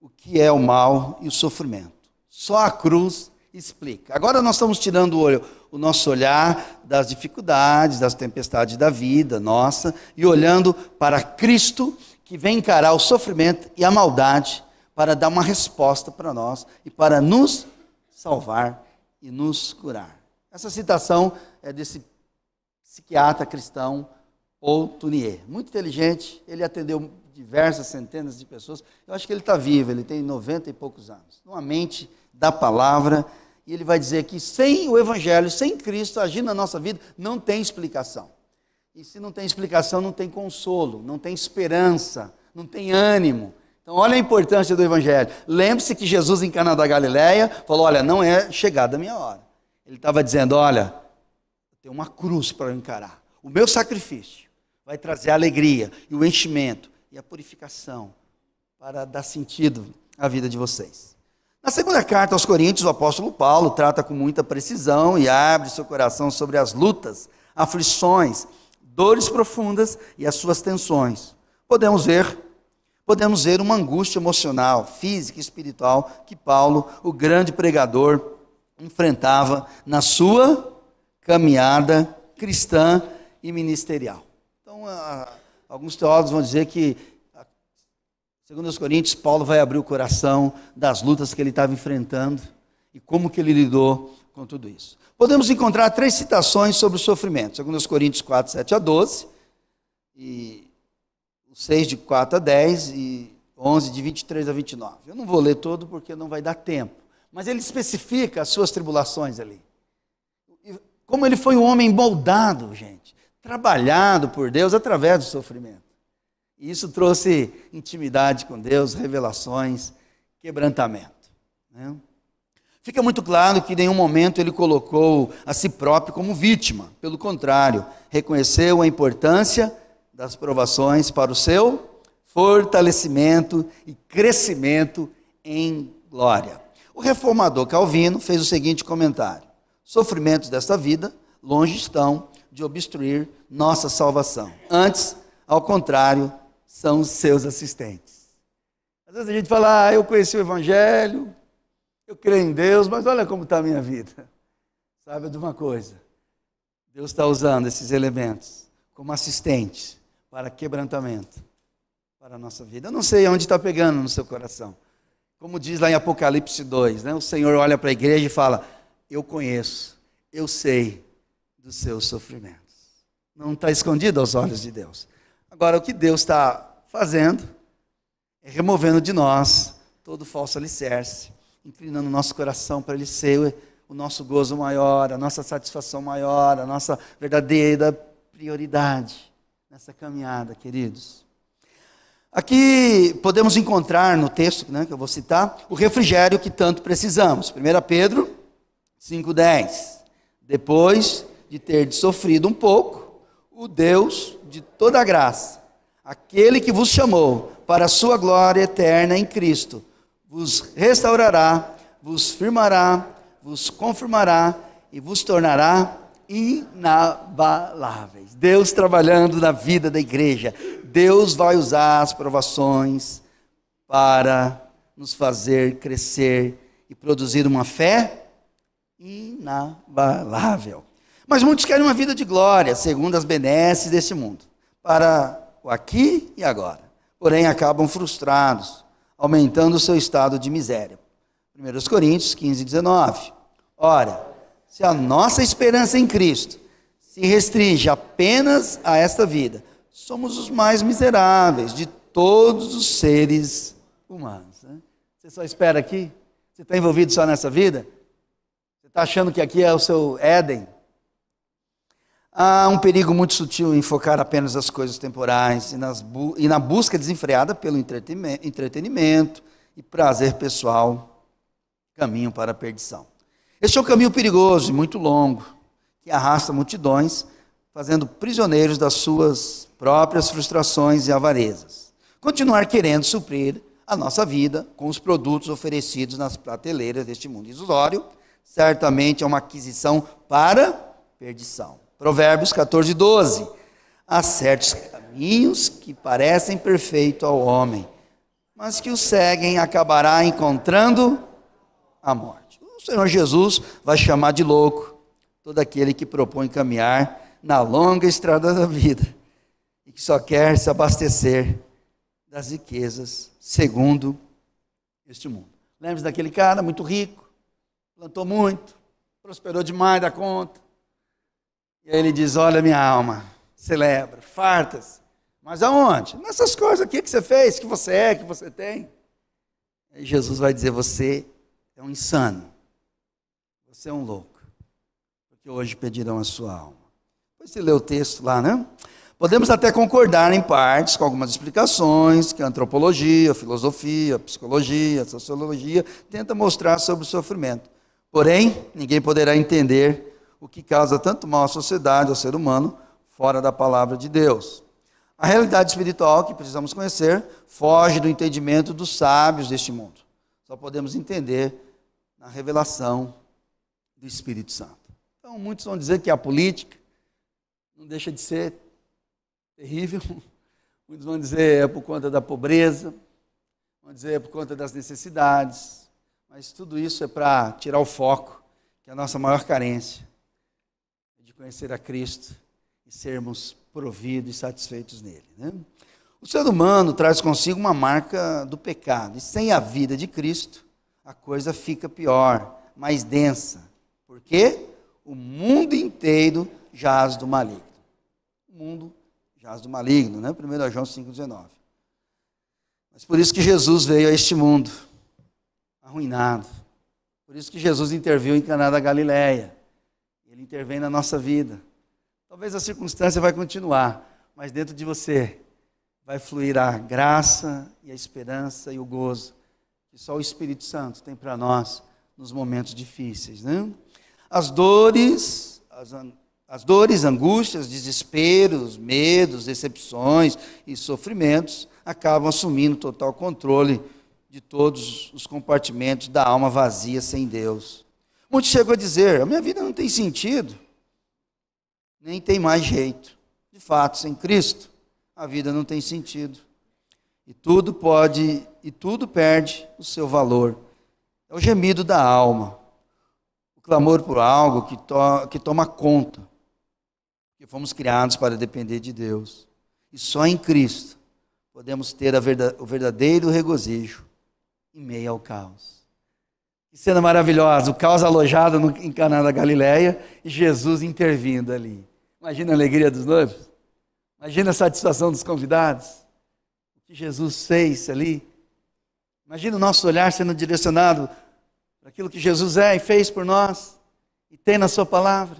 o que é o mal e o sofrimento. Só a cruz explica. Agora nós estamos tirando o, olho, o nosso olhar das dificuldades, das tempestades da vida nossa e olhando para Cristo que vem encarar o sofrimento e a maldade para dar uma resposta para nós e para nos salvar e nos curar. Essa citação é desse psiquiatra cristão Paul Tunier. Muito inteligente, ele atendeu diversas centenas de pessoas. Eu acho que ele está vivo, ele tem 90 e poucos anos. Uma mente da palavra, e ele vai dizer que sem o Evangelho, sem Cristo agir na nossa vida, não tem explicação. E se não tem explicação, não tem consolo, não tem esperança, não tem ânimo. Então, olha a importância do Evangelho. Lembre-se que Jesus em Cana da Galileia falou: Olha, não é chegada a minha hora. Ele estava dizendo: Olha, tem uma cruz para encarar. O meu sacrifício vai trazer a alegria e o enchimento a purificação para dar sentido à vida de vocês. Na segunda carta aos Coríntios, o apóstolo Paulo trata com muita precisão e abre seu coração sobre as lutas, aflições, dores profundas e as suas tensões. Podemos ver, podemos ver uma angústia emocional, física e espiritual que Paulo, o grande pregador, enfrentava na sua caminhada cristã e ministerial. Então, a Alguns teólogos vão dizer que, segundo os Coríntios, Paulo vai abrir o coração das lutas que ele estava enfrentando e como que ele lidou com tudo isso. Podemos encontrar três citações sobre o sofrimento, segundo os Coríntios 4, 7 a 12, e 6 de 4 a 10 e 11 de 23 a 29. Eu não vou ler todo porque não vai dar tempo, mas ele especifica as suas tribulações ali. Como ele foi um homem moldado, gente trabalhado por Deus através do sofrimento. E isso trouxe intimidade com Deus, revelações, quebrantamento. Né? Fica muito claro que em nenhum momento ele colocou a si próprio como vítima. Pelo contrário, reconheceu a importância das provações para o seu fortalecimento e crescimento em glória. O reformador Calvino fez o seguinte comentário: Sofrimentos desta vida longe estão de obstruir nossa salvação. Antes, ao contrário, são os seus assistentes. Às vezes a gente fala, ah, eu conheci o Evangelho, eu creio em Deus, mas olha como está a minha vida. Sabe de uma coisa? Deus está usando esses elementos como assistentes para quebrantamento para a nossa vida. Eu não sei onde está pegando no seu coração. Como diz lá em Apocalipse 2, né? o Senhor olha para a igreja e fala: Eu conheço, eu sei do seu sofrimento não está escondido aos olhos de Deus. Agora, o que Deus está fazendo é removendo de nós todo falso alicerce, inclinando o nosso coração para Ele ser o nosso gozo maior, a nossa satisfação maior, a nossa verdadeira prioridade nessa caminhada, queridos. Aqui podemos encontrar no texto né, que eu vou citar o refrigério que tanto precisamos. 1 Pedro 5,10. Depois de ter sofrido um pouco, o Deus de toda graça, aquele que vos chamou para a sua glória eterna em Cristo, vos restaurará, vos firmará, vos confirmará e vos tornará inabaláveis. Deus trabalhando na vida da igreja. Deus vai usar as provações para nos fazer crescer e produzir uma fé inabalável. Mas muitos querem uma vida de glória, segundo as benesses deste mundo, para o aqui e agora. Porém, acabam frustrados, aumentando o seu estado de miséria. 1 Coríntios 15, 19. Ora, se a nossa esperança em Cristo se restringe apenas a esta vida, somos os mais miseráveis de todos os seres humanos. Né? Você só espera aqui? Você está envolvido só nessa vida? Você está achando que aqui é o seu Éden? Há um perigo muito sutil em focar apenas nas coisas temporais e, bu e na busca desenfreada pelo entretenimento, entretenimento e prazer pessoal, caminho para a perdição. Este é um caminho perigoso e muito longo, que arrasta multidões, fazendo prisioneiros das suas próprias frustrações e avarezas. Continuar querendo suprir a nossa vida com os produtos oferecidos nas prateleiras deste mundo ilusório, certamente é uma aquisição para perdição. Provérbios 14, 12. Há certos caminhos que parecem perfeitos ao homem, mas que o seguem acabará encontrando a morte. O Senhor Jesus vai chamar de louco todo aquele que propõe caminhar na longa estrada da vida e que só quer se abastecer das riquezas segundo este mundo. Lembra-se daquele cara muito rico, plantou muito, prosperou demais da conta, e aí ele diz: Olha, minha alma, celebra, fartas. Mas aonde? Nessas coisas aqui que você fez, que você é, que você tem. Aí Jesus vai dizer: Você é um insano. Você é um louco. Porque hoje pedirão a sua alma. Depois você lê o texto lá, né? Podemos até concordar em partes com algumas explicações que a antropologia, a filosofia, a psicologia, a sociologia tenta mostrar sobre o sofrimento. Porém, ninguém poderá entender o que causa tanto mal à sociedade, ao ser humano, fora da palavra de Deus. A realidade espiritual que precisamos conhecer foge do entendimento dos sábios deste mundo. Só podemos entender na revelação do Espírito Santo. Então, muitos vão dizer que a política não deixa de ser terrível. Muitos vão dizer é por conta da pobreza, vão dizer é por conta das necessidades. Mas tudo isso é para tirar o foco, que é a nossa maior carência, conhecer a Cristo e sermos providos e satisfeitos nele. Né? O ser humano traz consigo uma marca do pecado, e sem a vida de Cristo, a coisa fica pior, mais densa, porque o mundo inteiro jaz do maligno. O mundo jaz do maligno, né? 1 João 5,19. Mas por isso que Jesus veio a este mundo, arruinado. Por isso que Jesus interviu em Caná da Galileia. Ele intervém na nossa vida. Talvez a circunstância vai continuar, mas dentro de você vai fluir a graça e a esperança e o gozo que só o Espírito Santo tem para nós nos momentos difíceis, né? As dores, as, as dores, angústias, desesperos, medos, decepções e sofrimentos acabam assumindo total controle de todos os compartimentos da alma vazia sem Deus. Muitos chegam a dizer: a minha vida não tem sentido, nem tem mais jeito. De fato, sem Cristo, a vida não tem sentido. E tudo pode, e tudo perde o seu valor. É o gemido da alma, o clamor por algo que, to, que toma conta. Que fomos criados para depender de Deus. E só em Cristo podemos ter verdade, o verdadeiro regozijo em meio ao caos. Que cena maravilhosa, o caos alojado no, em Caná da Galileia e Jesus intervindo ali. Imagina a alegria dos noivos, imagina a satisfação dos convidados, o que Jesus fez ali. Imagina o nosso olhar sendo direcionado para aquilo que Jesus é e fez por nós e tem na sua palavra.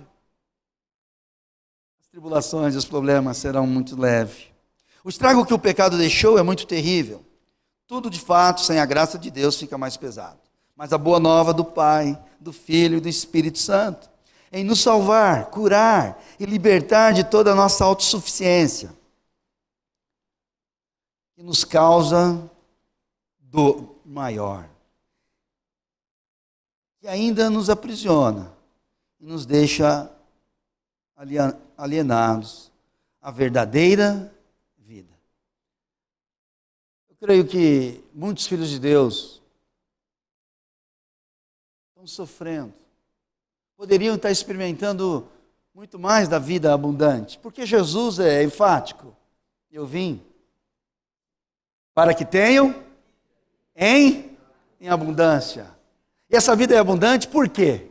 As tribulações e os problemas serão muito leves. O estrago que o pecado deixou é muito terrível. Tudo de fato, sem a graça de Deus, fica mais pesado mas a boa nova do Pai, do Filho e do Espírito Santo, em nos salvar, curar e libertar de toda a nossa autossuficiência, que nos causa do maior, que ainda nos aprisiona e nos deixa alienados à verdadeira vida. Eu creio que muitos filhos de Deus estão sofrendo, poderiam estar experimentando muito mais da vida abundante, porque Jesus é enfático. Eu vim para que tenham em, em abundância. E essa vida é abundante por quê?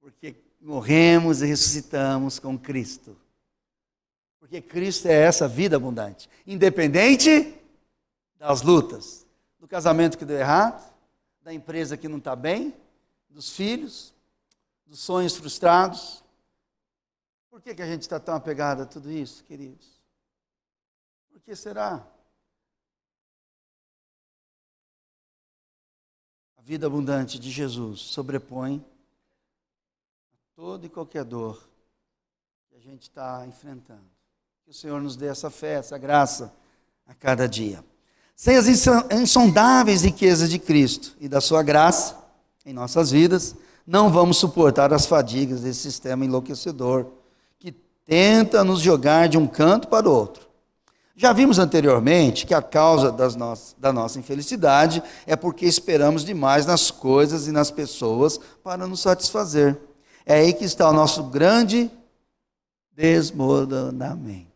Porque morremos e ressuscitamos com Cristo. Porque Cristo é essa vida abundante, independente das lutas, do casamento que deu errado, da empresa que não está bem, dos filhos, dos sonhos frustrados. Por que, que a gente está tão apegado a tudo isso, queridos? Por que será? A vida abundante de Jesus sobrepõe toda e qualquer dor que a gente está enfrentando. Que o Senhor nos dê essa fé, essa graça a cada dia sem as insondáveis riquezas de Cristo e da Sua graça em nossas vidas, não vamos suportar as fadigas desse sistema enlouquecedor que tenta nos jogar de um canto para o outro. Já vimos anteriormente que a causa da nossa infelicidade é porque esperamos demais nas coisas e nas pessoas para nos satisfazer. É aí que está o nosso grande desmoronamento.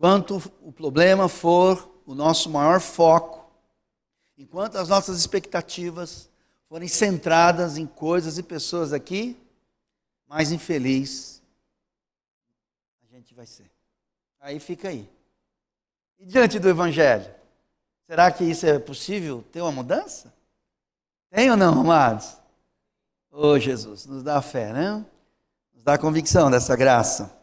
Quanto o problema for o nosso maior foco, enquanto as nossas expectativas forem centradas em coisas e pessoas aqui, mais infeliz a gente vai ser. Aí fica aí. E diante do Evangelho, será que isso é possível ter uma mudança? Tem ou não, amados? Ô oh, Jesus, nos dá fé, né? Nos dá convicção dessa graça.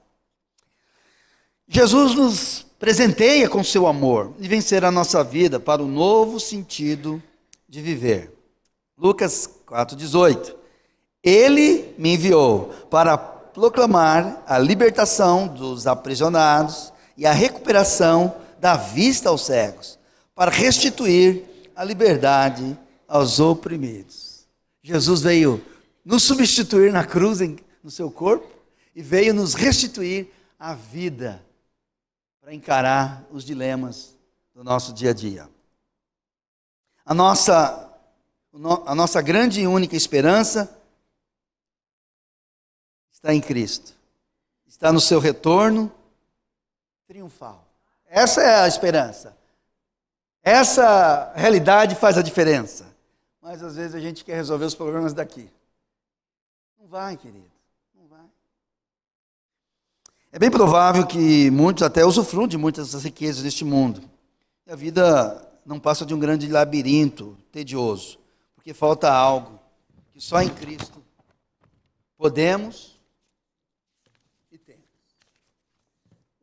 Jesus nos presenteia com seu amor e vencerá a nossa vida para o novo sentido de viver. Lucas 4,18. Ele me enviou para proclamar a libertação dos aprisionados e a recuperação da vista aos cegos, para restituir a liberdade aos oprimidos. Jesus veio nos substituir na cruz, no seu corpo, e veio nos restituir a vida para encarar os dilemas do nosso dia a dia. A nossa, a nossa grande e única esperança está em Cristo, está no seu retorno triunfal. Essa é a esperança. Essa realidade faz a diferença. Mas às vezes a gente quer resolver os problemas daqui. Não vai, querido. É bem provável que muitos até usufruam de muitas das riquezas deste mundo. E a vida não passa de um grande labirinto tedioso, porque falta algo que só em Cristo podemos e temos.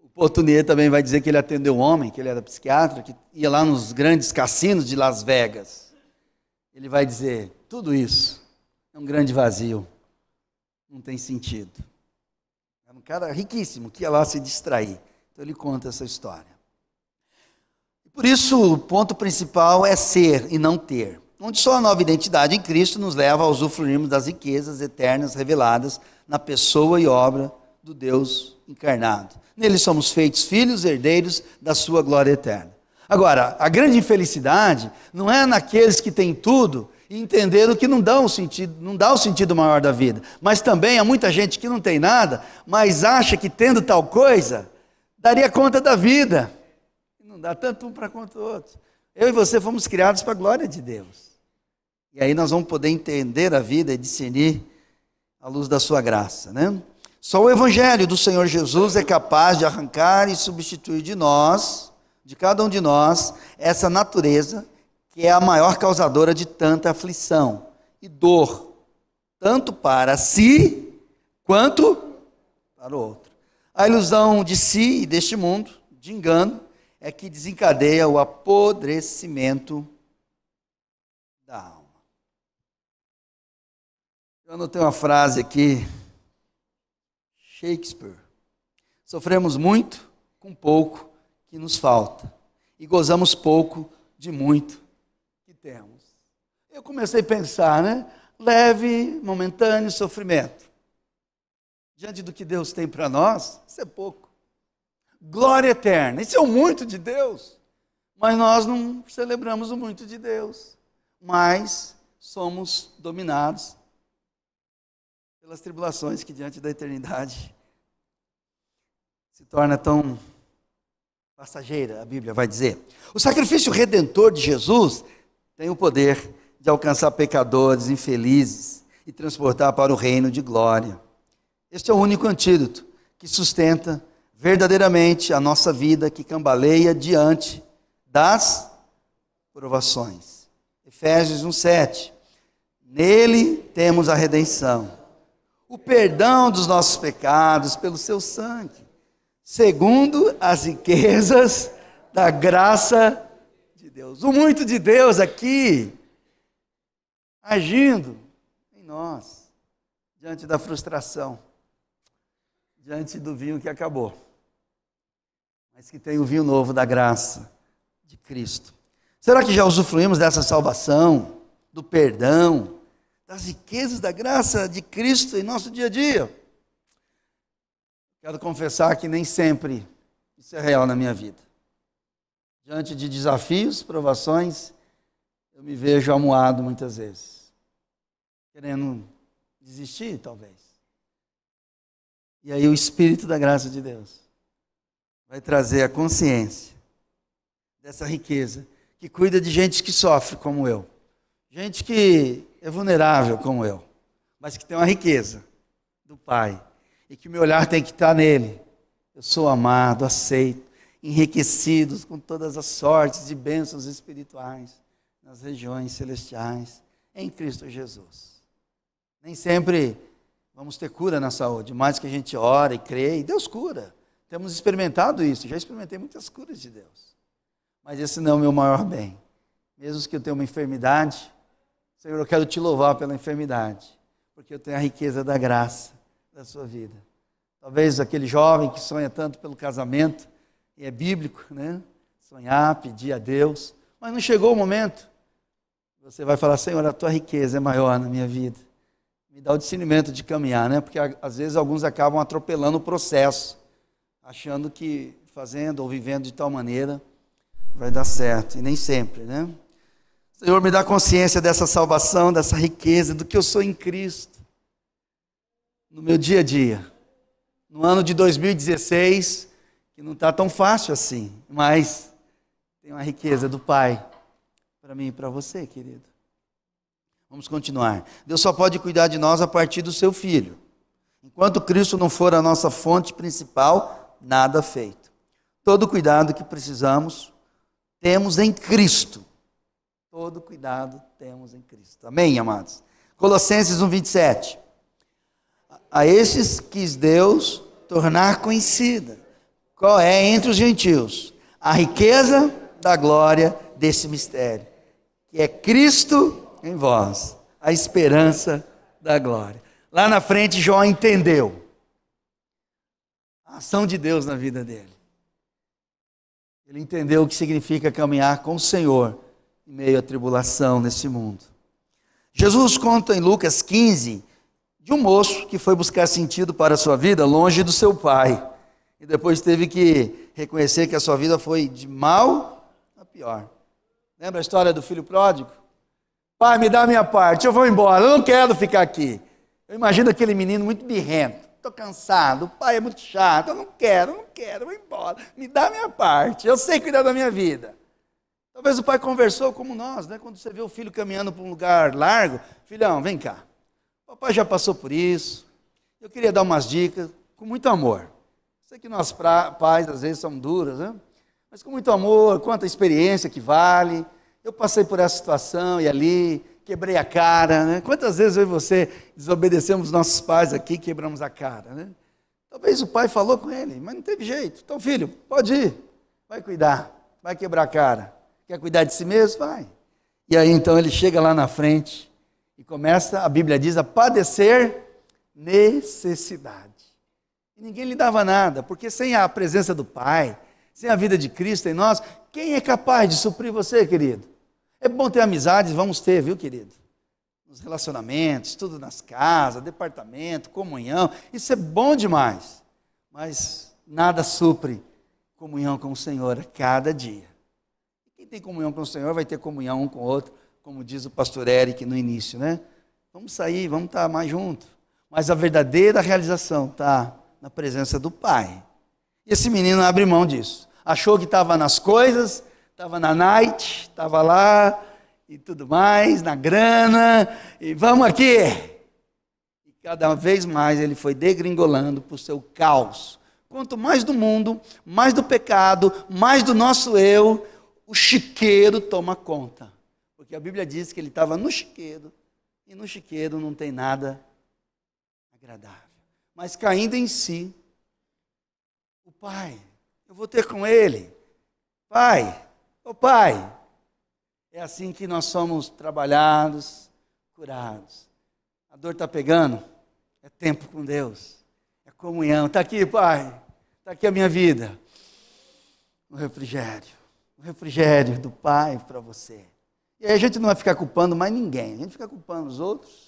O Portunier também vai dizer que ele atendeu um homem, que ele era psiquiatra, que ia lá nos grandes cassinos de Las Vegas. Ele vai dizer: tudo isso é um grande vazio, não tem sentido cara riquíssimo que ia lá se distrair. Então ele conta essa história. Por isso, o ponto principal é ser e não ter. Onde só a nova identidade em Cristo nos leva a usufruirmos das riquezas eternas reveladas na pessoa e obra do Deus encarnado. Nele somos feitos filhos, herdeiros da sua glória eterna. Agora, a grande infelicidade não é naqueles que têm tudo e entenderam que não dá um sentido, não dá o um sentido maior da vida. Mas também há muita gente que não tem nada, mas acha que tendo tal coisa daria conta da vida. Não dá tanto um para quanto o outro. Eu e você fomos criados para a glória de Deus. E aí nós vamos poder entender a vida e discernir a luz da sua graça, né? Só o evangelho do Senhor Jesus é capaz de arrancar e substituir de nós, de cada um de nós, essa natureza que é a maior causadora de tanta aflição e dor, tanto para si quanto para o outro. A ilusão de si e deste mundo, de engano, é que desencadeia o apodrecimento da alma. Eu anotei uma frase aqui, Shakespeare. Sofremos muito com pouco que nos falta, e gozamos pouco de muito temos. Eu comecei a pensar, né? Leve, momentâneo sofrimento. Diante do que Deus tem para nós, isso é pouco. Glória eterna, isso é o muito de Deus. Mas nós não celebramos o muito de Deus. Mas somos dominados pelas tribulações que diante da eternidade se torna tão passageira, a Bíblia vai dizer. O sacrifício redentor de Jesus tem o poder de alcançar pecadores infelizes e transportar para o reino de glória. Este é o único antídoto que sustenta verdadeiramente a nossa vida que cambaleia diante das provações. Efésios 1:7. Nele temos a redenção, o perdão dos nossos pecados pelo seu sangue, segundo as riquezas da graça Deus. O muito de Deus aqui agindo em nós, diante da frustração, diante do vinho que acabou, mas que tem o vinho novo da graça de Cristo. Será que já usufruímos dessa salvação, do perdão, das riquezas da graça de Cristo em nosso dia a dia? Quero confessar que nem sempre isso é real na minha vida. Diante de desafios, provações, eu me vejo amuado muitas vezes, querendo desistir, talvez. E aí o Espírito da graça de Deus vai trazer a consciência dessa riqueza que cuida de gente que sofre como eu, gente que é vulnerável como eu, mas que tem uma riqueza do Pai e que o meu olhar tem que estar nele. Eu sou amado, aceito enriquecidos com todas as sortes de bênçãos espirituais nas regiões celestiais em Cristo Jesus. Nem sempre vamos ter cura na saúde, mais que a gente ora e crê, e Deus cura. Temos experimentado isso, já experimentei muitas curas de Deus. Mas esse não é o meu maior bem. Mesmo que eu tenha uma enfermidade, Senhor, eu quero te louvar pela enfermidade, porque eu tenho a riqueza da graça da sua vida. Talvez aquele jovem que sonha tanto pelo casamento, e é bíblico, né? Sonhar, pedir a Deus, mas não chegou o momento. Você vai falar, Senhor, a tua riqueza é maior na minha vida. Me dá o discernimento de caminhar, né? Porque às vezes alguns acabam atropelando o processo, achando que fazendo ou vivendo de tal maneira vai dar certo, e nem sempre, né? Senhor, me dá consciência dessa salvação, dessa riqueza, do que eu sou em Cristo, no meu dia a dia. No ano de 2016, que não está tão fácil assim, mas tem uma riqueza do Pai para mim e para você, querido. Vamos continuar. Deus só pode cuidar de nós a partir do seu Filho. Enquanto Cristo não for a nossa fonte principal, nada feito. Todo cuidado que precisamos, temos em Cristo. Todo cuidado temos em Cristo. Amém, amados? Colossenses 1, 27. A esses quis Deus tornar conhecida qual é entre os gentios a riqueza da glória desse mistério, que é Cristo em vós, a esperança da glória. Lá na frente, João entendeu a ação de Deus na vida dele. Ele entendeu o que significa caminhar com o Senhor em meio à tribulação nesse mundo. Jesus conta em Lucas 15 de um moço que foi buscar sentido para a sua vida longe do seu pai e depois teve que reconhecer que a sua vida foi de mal a pior. Lembra a história do filho pródigo? Pai, me dá a minha parte, eu vou embora, eu não quero ficar aqui. Eu imagino aquele menino muito birrento. Estou cansado, o pai é muito chato, eu não quero, eu não quero, eu vou embora. Me dá a minha parte, eu sei cuidar da minha vida. Talvez o pai conversou como nós, né? Quando você vê o filho caminhando para um lugar largo, filhão, vem cá. O papai já passou por isso. Eu queria dar umas dicas com muito amor. Sei que nós pais às vezes são duras, né? mas com muito amor, quanta experiência que vale. Eu passei por essa situação e ali, quebrei a cara, né? Quantas vezes eu e você desobedecemos nossos pais aqui, quebramos a cara, né? Talvez o pai falou com ele, mas não teve jeito. Então, filho, pode ir, vai cuidar, vai quebrar a cara. Quer cuidar de si mesmo? Vai. E aí então ele chega lá na frente e começa, a Bíblia diz, a padecer necessidade. E ninguém lhe dava nada, porque sem a presença do Pai, sem a vida de Cristo em nós, quem é capaz de suprir você, querido? É bom ter amizades, vamos ter, viu, querido? Nos relacionamentos, tudo nas casas, departamento, comunhão, isso é bom demais. Mas nada supre comunhão com o Senhor a cada dia. Quem tem comunhão com o Senhor vai ter comunhão um com o outro, como diz o pastor Eric no início, né? Vamos sair, vamos estar mais juntos. Mas a verdadeira realização está na presença do pai. E esse menino abre mão disso. Achou que estava nas coisas, estava na night, estava lá e tudo mais, na grana, e vamos aqui. E cada vez mais ele foi degringolando para o seu caos. Quanto mais do mundo, mais do pecado, mais do nosso eu, o chiqueiro toma conta. Porque a Bíblia diz que ele estava no chiqueiro, e no chiqueiro não tem nada agradável mas caindo em si, o pai, eu vou ter com ele. Pai, o oh pai. É assim que nós somos trabalhados, curados. A dor está pegando, é tempo com Deus, é comunhão. Está aqui, pai, está aqui a minha vida. O refrigério, o refrigério do pai para você. E aí a gente não vai ficar culpando mais ninguém, a gente fica culpando os outros.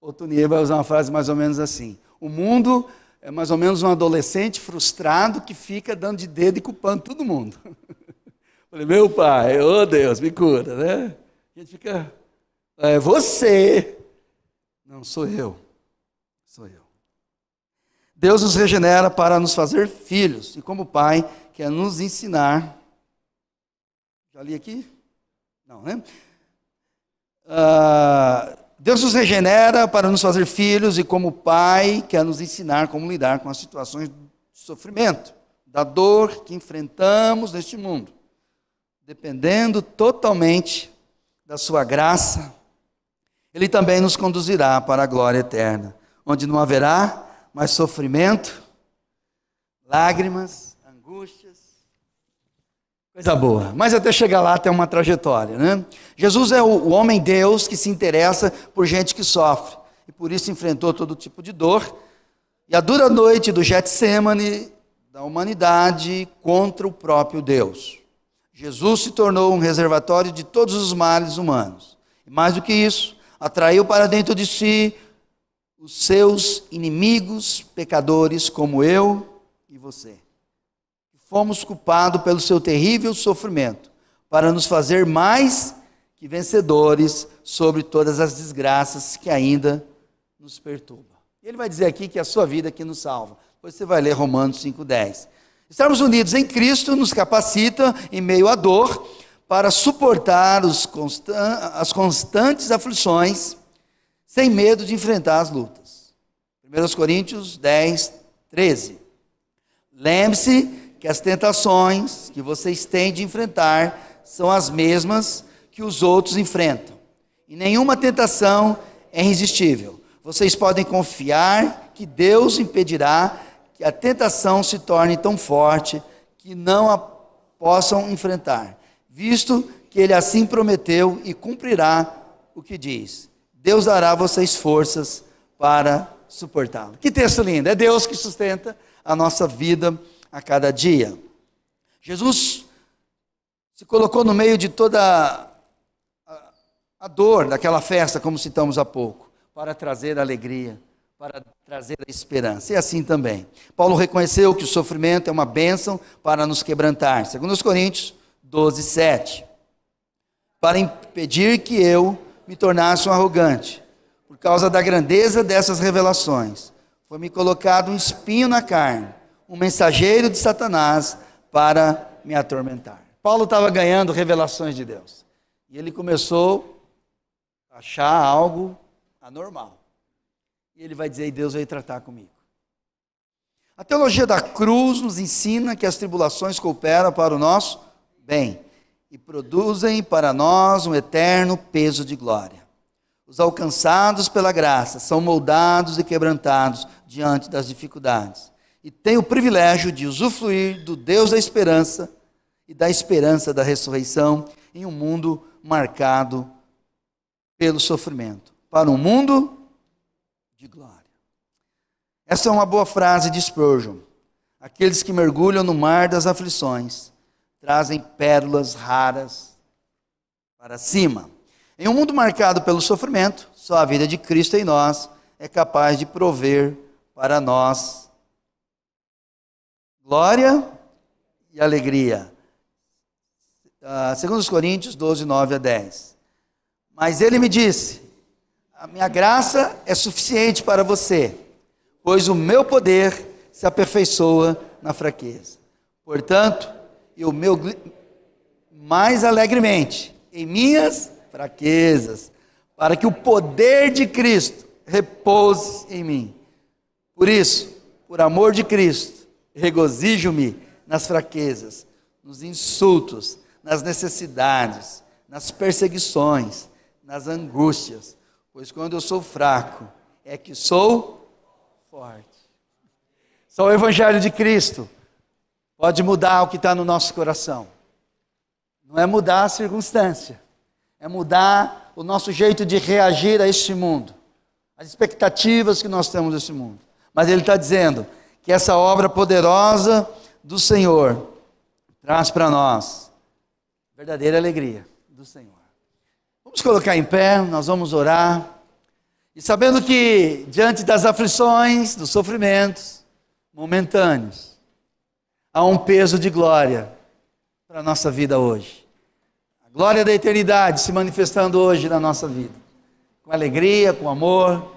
Otoniel vai usar uma frase mais ou menos assim: O mundo é mais ou menos um adolescente frustrado que fica dando de dedo e culpando todo mundo. Falei, meu pai, ô oh Deus, me cura, né? A gente fica, é você. Não, sou eu. Sou eu. Deus nos regenera para nos fazer filhos e, como pai, quer nos ensinar. Já li aqui? Não, né? Ah. Deus nos regenera para nos fazer filhos e, como Pai, quer nos ensinar como lidar com as situações de sofrimento, da dor que enfrentamos neste mundo, dependendo totalmente da Sua graça. Ele também nos conduzirá para a glória eterna, onde não haverá mais sofrimento, lágrimas, Coisa tá boa. Mas até chegar lá tem uma trajetória, né? Jesus é o homem Deus que se interessa por gente que sofre e por isso enfrentou todo tipo de dor. E a dura noite do Getsemane da humanidade contra o próprio Deus. Jesus se tornou um reservatório de todos os males humanos. E mais do que isso, atraiu para dentro de si os seus inimigos pecadores como eu e você fomos culpados pelo seu terrível sofrimento, para nos fazer mais que vencedores sobre todas as desgraças que ainda nos perturbam. Ele vai dizer aqui que é a sua vida que nos salva. Depois você vai ler Romanos 5,10. Estarmos unidos em Cristo nos capacita, em meio à dor, para suportar constan as constantes aflições, sem medo de enfrentar as lutas. 1 Coríntios 10, 13. Lembre-se que as tentações que vocês têm de enfrentar são as mesmas que os outros enfrentam. E nenhuma tentação é irresistível. Vocês podem confiar que Deus impedirá que a tentação se torne tão forte que não a possam enfrentar, visto que ele assim prometeu e cumprirá o que diz. Deus dará a vocês forças para suportá-lo. Que texto lindo! É Deus que sustenta a nossa vida a cada dia. Jesus se colocou no meio de toda a dor daquela festa, como citamos há pouco, para trazer alegria, para trazer a esperança. E assim também. Paulo reconheceu que o sofrimento é uma bênção para nos quebrantar. Segundo os Coríntios 12, 7. Para impedir que eu me tornasse um arrogante. Por causa da grandeza dessas revelações, foi-me colocado um espinho na carne um mensageiro de Satanás para me atormentar. Paulo estava ganhando revelações de Deus. E ele começou a achar algo anormal. E ele vai dizer: e Deus vai tratar comigo. A teologia da cruz nos ensina que as tribulações cooperam para o nosso bem e produzem para nós um eterno peso de glória. Os alcançados pela graça são moldados e quebrantados diante das dificuldades e tem o privilégio de usufruir do Deus da esperança e da esperança da ressurreição em um mundo marcado pelo sofrimento, para um mundo de glória. Essa é uma boa frase de Spurgeon. Aqueles que mergulham no mar das aflições trazem pérolas raras para cima. Em um mundo marcado pelo sofrimento, só a vida de Cristo em nós é capaz de prover para nós glória e alegria. Uh, segundo os Coríntios 12, 9 a 10. Mas ele me disse: A minha graça é suficiente para você, pois o meu poder se aperfeiçoa na fraqueza. Portanto, eu meu mais alegremente em minhas fraquezas, para que o poder de Cristo repouse em mim. Por isso, por amor de Cristo, Regozijo-me nas fraquezas, nos insultos, nas necessidades, nas perseguições, nas angústias, pois quando eu sou fraco, é que sou forte. Só o Evangelho de Cristo pode mudar o que está no nosso coração. Não é mudar a circunstância, é mudar o nosso jeito de reagir a este mundo, as expectativas que nós temos desse mundo. Mas ele está dizendo: que essa obra poderosa do Senhor traz para nós verdadeira alegria do Senhor. Vamos colocar em pé, nós vamos orar. E sabendo que diante das aflições, dos sofrimentos momentâneos, há um peso de glória para a nossa vida hoje. A glória da eternidade se manifestando hoje na nossa vida. Com alegria, com amor,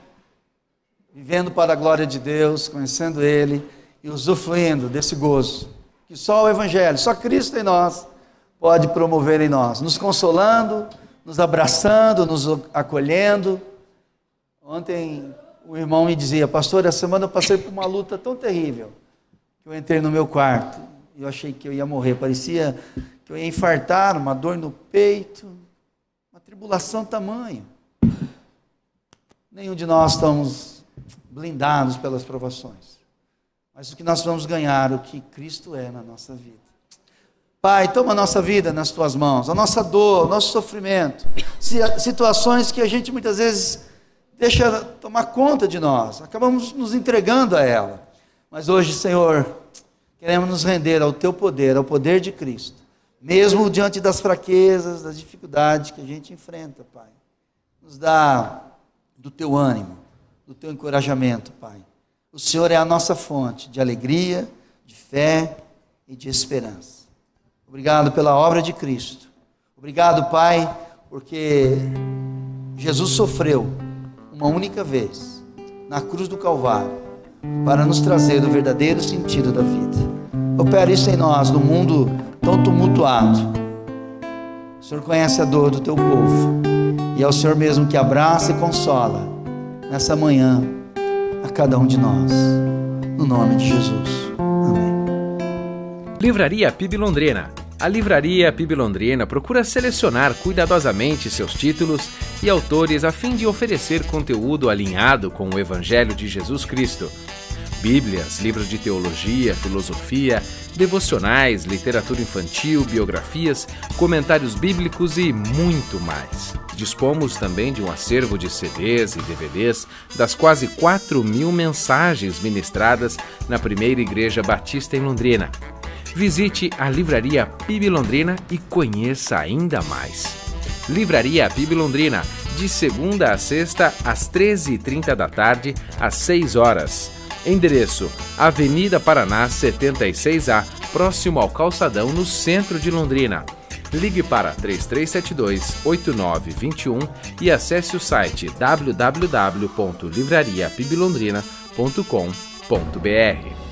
vivendo para a glória de Deus, conhecendo Ele e usufruindo desse gozo que só o Evangelho, só Cristo em nós pode promover em nós, nos consolando, nos abraçando, nos acolhendo. Ontem o irmão me dizia, pastor, essa semana eu passei por uma luta tão terrível que eu entrei no meu quarto e eu achei que eu ia morrer, parecia que eu ia infartar, uma dor no peito, uma tribulação tamanho. Nenhum de nós estamos blindados pelas provações. Mas o que nós vamos ganhar, o que Cristo é na nossa vida. Pai, toma a nossa vida nas tuas mãos, a nossa dor, o nosso sofrimento, situações que a gente muitas vezes deixa tomar conta de nós, acabamos nos entregando a ela. Mas hoje, Senhor, queremos nos render ao teu poder, ao poder de Cristo, mesmo diante das fraquezas, das dificuldades que a gente enfrenta, Pai. Nos dá do teu ânimo do teu encorajamento, Pai. O Senhor é a nossa fonte de alegria, de fé e de esperança. Obrigado pela obra de Cristo. Obrigado, Pai, porque Jesus sofreu uma única vez na cruz do Calvário para nos trazer o verdadeiro sentido da vida. Opera isso em nós, no mundo tão tumultuado. O Senhor conhece a dor do teu povo. E é o Senhor mesmo que abraça e consola nessa manhã a cada um de nós. No nome de Jesus. Amém. Livraria PIB Londrina. A Livraria PIB Londrina procura selecionar cuidadosamente seus títulos e autores a fim de oferecer conteúdo alinhado com o Evangelho de Jesus Cristo. Bíblias, livros de teologia, filosofia, devocionais, literatura infantil, biografias, comentários bíblicos e muito mais. Dispomos também de um acervo de CDs e DVDs das quase 4 mil mensagens ministradas na primeira Igreja Batista em Londrina. Visite a Livraria PIB Londrina e conheça ainda mais. Livraria PIB Londrina, de segunda a sexta, às 13h30 da tarde, às 6 horas Endereço: Avenida Paraná 76A, próximo ao calçadão no centro de Londrina. Ligue para 3372-8921 e acesse o site www.livrariapibilondrina.com.br.